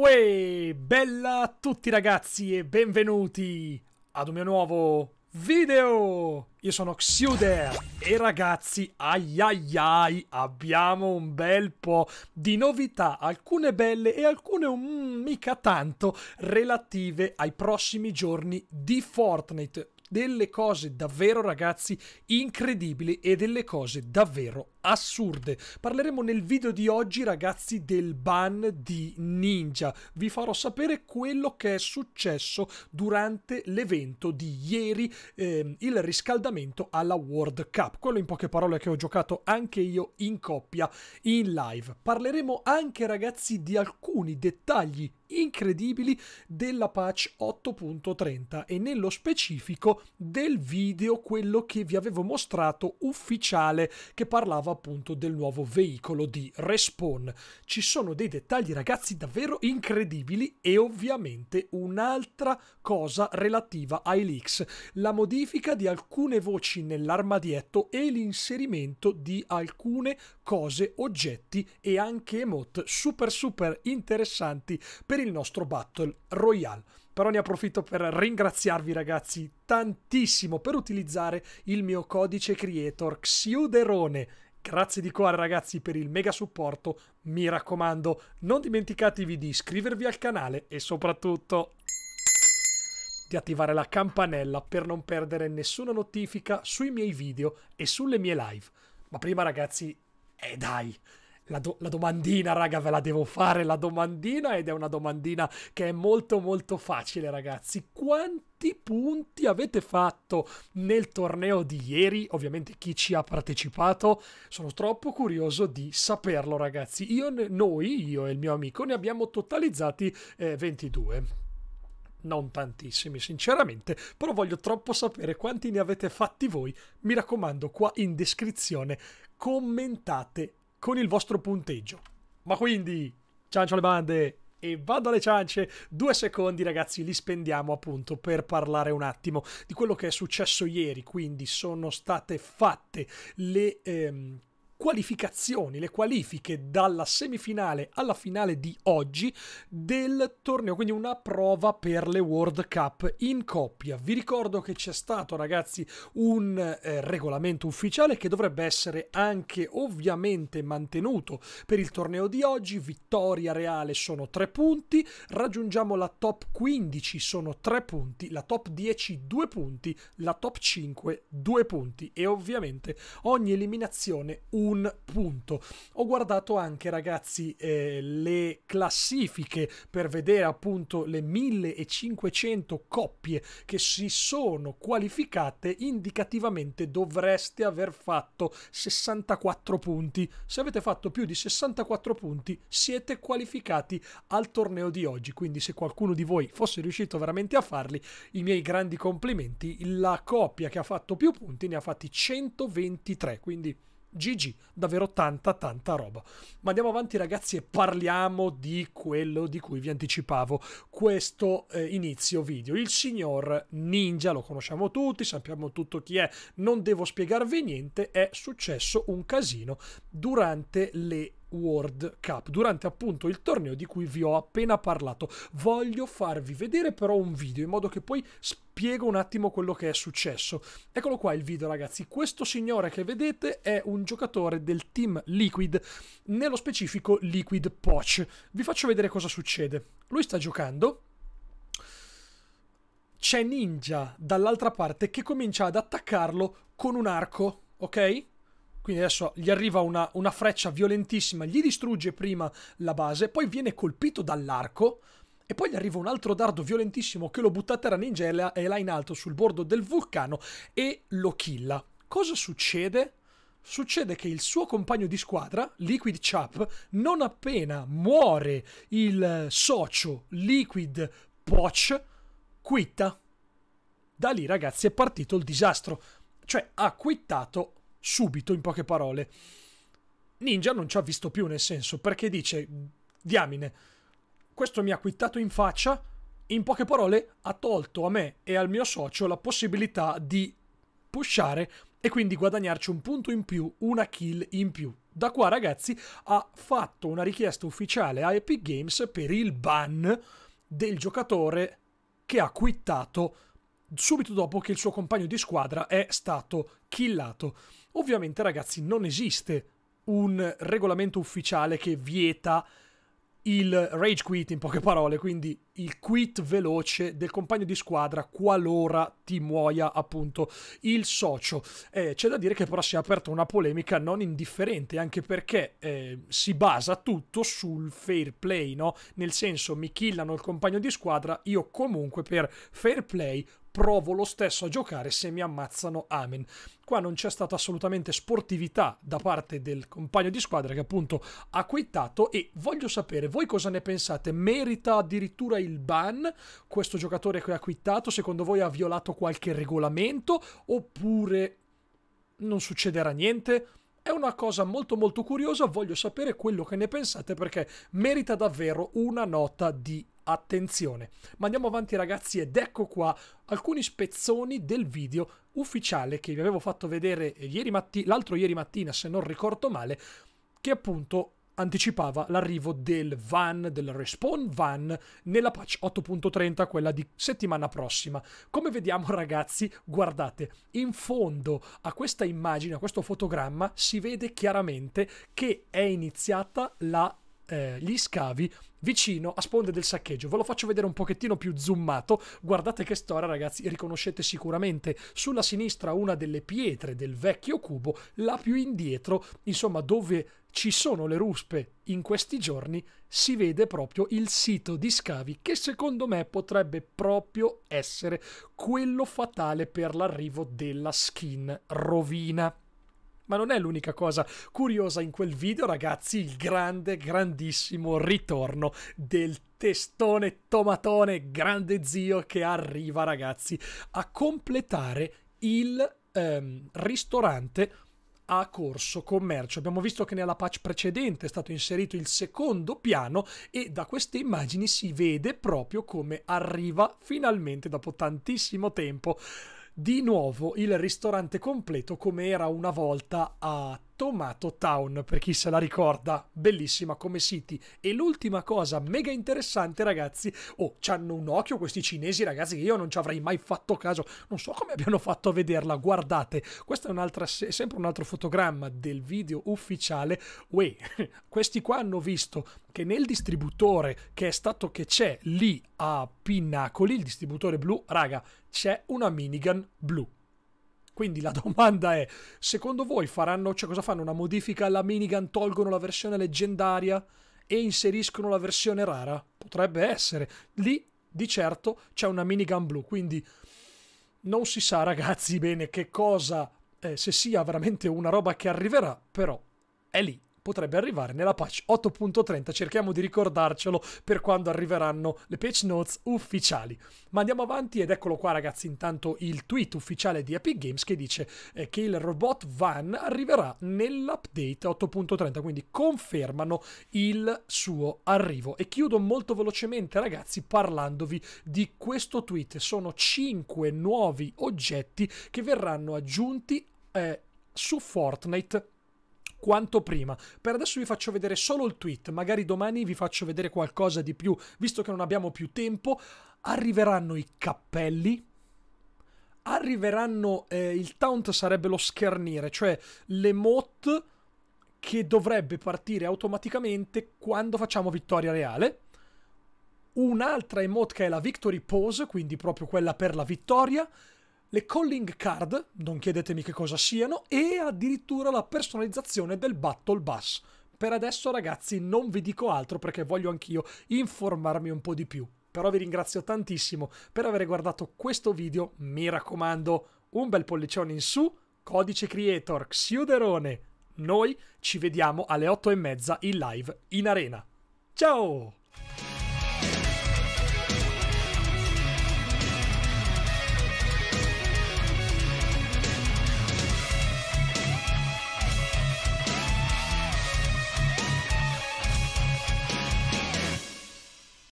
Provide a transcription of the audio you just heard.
Uè, bella a tutti ragazzi e benvenuti ad un mio nuovo video! Io sono Xuder e ragazzi, ai ai ai, abbiamo un bel po' di novità, alcune belle e alcune um, mica tanto, relative ai prossimi giorni di Fortnite delle cose davvero ragazzi incredibili e delle cose davvero assurde. Parleremo nel video di oggi ragazzi del ban di Ninja. Vi farò sapere quello che è successo durante l'evento di ieri, ehm, il riscaldamento alla World Cup. Quello in poche parole che ho giocato anche io in coppia in live. Parleremo anche ragazzi di alcuni dettagli incredibili della patch 8.30 e nello specifico del video quello che vi avevo mostrato ufficiale che parlava appunto del nuovo veicolo di Respawn. Ci sono dei dettagli ragazzi davvero incredibili e ovviamente un'altra cosa relativa ai leaks, la modifica di alcune voci nell'armadietto e l'inserimento di alcune cose, oggetti e anche emote super super interessanti per il nostro Battle Royale però ne approfitto per ringraziarvi ragazzi tantissimo per utilizzare il mio codice creator Xiuderone. Grazie di cuore ragazzi per il mega supporto, mi raccomando non dimenticatevi di iscrivervi al canale e soprattutto di attivare la campanella per non perdere nessuna notifica sui miei video e sulle mie live. Ma prima ragazzi eh dai, la, do la, domandina, raga, ve la devo fare la domandina ed è una domandina che è molto molto facile, ragazzi. Quanti punti avete fatto nel torneo di ieri? Ovviamente chi ci ha partecipato? Sono troppo curioso di saperlo, ragazzi. Io, noi, io e il mio amico, ne abbiamo totalizzati eh, 22 non tantissimi sinceramente, però voglio troppo sapere quanti ne avete fatti voi. Mi raccomando, qua in descrizione commentate con il vostro punteggio. Ma quindi, ciancio le bande e vado alle ciance. Due secondi, ragazzi, li spendiamo appunto per parlare un attimo di quello che è successo ieri. Quindi sono state fatte le ehm, qualificazioni, le qualifiche dalla semifinale alla finale di oggi del torneo, quindi una prova per le World Cup in coppia. Vi ricordo che c'è stato, ragazzi, un eh, regolamento ufficiale che dovrebbe essere anche ovviamente mantenuto per il torneo di oggi. Vittoria reale sono 3 punti, raggiungiamo la top 15 sono 3 punti, la top 10 2 punti, la top 5 2 punti e ovviamente ogni eliminazione 1 un punto. Ho guardato anche, ragazzi, eh, le classifiche per vedere appunto le 1500 coppie che si sono qualificate. Indicativamente dovreste aver fatto 64 punti. Se avete fatto più di 64 punti, siete qualificati al torneo di oggi. Quindi, se qualcuno di voi fosse riuscito veramente a farli, i miei grandi complimenti. La coppia che ha fatto più punti ne ha fatti 123. Quindi GG, davvero tanta tanta roba. Ma andiamo avanti ragazzi e parliamo di quello di cui vi anticipavo questo eh, inizio video. Il signor Ninja, lo conosciamo tutti, sappiamo tutto chi è, non devo spiegarvi niente, è successo un casino durante le World Cup durante appunto il torneo di cui vi ho appena parlato. Voglio farvi vedere però un video in modo che poi spiego un attimo quello che è successo. Eccolo qua il video ragazzi, questo signore che vedete è un giocatore del team Liquid, nello specifico Liquid Poch. Vi faccio vedere cosa succede. Lui sta giocando, c'è Ninja dall'altra parte che comincia ad attaccarlo con un arco, ok? Quindi adesso gli arriva una, una freccia violentissima, gli distrugge prima la base, poi viene colpito dall'arco. E poi gli arriva un altro dardo violentissimo che lo butta a terra ninja e là in alto sul bordo del vulcano e lo killa. Cosa succede? Succede che il suo compagno di squadra, Liquid Chap, non appena muore il socio Liquid Poch, quitta. Da lì, ragazzi, è partito il disastro. Cioè, ha quittato subito, in poche parole. Ninja non ci ha visto più, nel senso, perché dice, diamine, questo mi ha quittato in faccia, in poche parole ha tolto a me e al mio socio la possibilità di pushare e quindi guadagnarci un punto in più, una kill in più. Da qua ragazzi ha fatto una richiesta ufficiale a Epic Games per il ban del giocatore che ha quittato subito dopo che il suo compagno di squadra è stato killato. Ovviamente, ragazzi, non esiste un regolamento ufficiale che vieta il rage quit, in poche parole, quindi il quit veloce del compagno di squadra qualora ti muoia appunto il socio. Eh, c'è da dire che però si è aperta una polemica non indifferente, anche perché eh, si basa tutto sul fair play, no? Nel senso mi killano il compagno di squadra, io comunque per fair play provo lo stesso a giocare se mi ammazzano, amen. Qua non c'è stata assolutamente sportività da parte del compagno di squadra che appunto ha quittato e voglio sapere voi cosa ne pensate, merita addirittura il ban questo giocatore che ha quittato, secondo voi ha violato qualche regolamento oppure non succederà niente? È una cosa molto molto curiosa, voglio sapere quello che ne pensate perché merita davvero una nota di attenzione. Ma andiamo avanti ragazzi ed ecco qua alcuni spezzoni del video ufficiale che vi avevo fatto vedere l'altro ieri mattina se non ricordo male, che appunto anticipava l'arrivo del van, del respawn van nella patch 8.30, quella di settimana prossima. Come vediamo ragazzi, guardate, in fondo a questa immagine, a questo fotogramma, si vede chiaramente che è iniziata la eh, gli scavi vicino a sponde del saccheggio. Ve lo faccio vedere un pochettino più zoomato. Guardate che storia, ragazzi, riconoscete sicuramente sulla sinistra una delle pietre del vecchio cubo, là più indietro, insomma, dove ci sono le ruspe in questi giorni, si vede proprio il sito di scavi che secondo me potrebbe proprio essere quello fatale per l'arrivo della skin rovina. Ma non è l'unica cosa curiosa in quel video, ragazzi, il grande, grandissimo ritorno del testone tomatone grande zio che arriva, ragazzi, a completare il ehm, ristorante a corso commercio. Abbiamo visto che nella patch precedente è stato inserito il secondo piano e da queste immagini si vede proprio come arriva finalmente dopo tantissimo tempo di nuovo il ristorante completo come era una volta a Tomato Town, per chi se la ricorda, bellissima come City. E l'ultima cosa mega interessante, ragazzi, oh, c'hanno un occhio questi cinesi, ragazzi, che io non ci avrei mai fatto caso, non so come abbiano fatto a vederla, guardate, questo è, un sempre un altro fotogramma del video ufficiale, uè, questi qua hanno visto che nel distributore che è stato che c'è lì a Pinnacoli, il distributore blu, raga, c'è una minigun blu. Quindi la domanda è, secondo voi faranno, cioè cosa fanno? Una modifica alla minigun, tolgono la versione leggendaria e inseriscono la versione rara? Potrebbe essere. Lì di certo c'è una minigun blu, quindi non si sa ragazzi bene che cosa, eh, se sia veramente una roba che arriverà, però è lì potrebbe arrivare nella patch 8.30. Cerchiamo di ricordarcelo per quando arriveranno le patch notes ufficiali. Ma andiamo avanti ed eccolo qua ragazzi intanto il tweet ufficiale di Epic Games che dice eh, che il robot Van arriverà nell'update 8.30, quindi confermano il suo arrivo. E chiudo molto velocemente ragazzi parlandovi di questo tweet. Sono 5 nuovi oggetti che verranno aggiunti eh, su Fortnite quanto prima. Per adesso vi faccio vedere solo il tweet, magari domani vi faccio vedere qualcosa di più, visto che non abbiamo più tempo. Arriveranno i cappelli, arriveranno eh, il taunt sarebbe lo schernire, cioè l'emote che dovrebbe partire automaticamente quando facciamo vittoria reale. Un'altra emote che è la victory pose, quindi proprio quella per la vittoria le calling card, non chiedetemi che cosa siano, e addirittura la personalizzazione del battle bus. Per adesso ragazzi non vi dico altro perché voglio anch'io informarmi un po' di più. Però vi ringrazio tantissimo per aver guardato questo video, mi raccomando un bel pollicione in su, codice creator, Xiuderone. Noi ci vediamo alle 8 e mezza in live in arena. Ciao!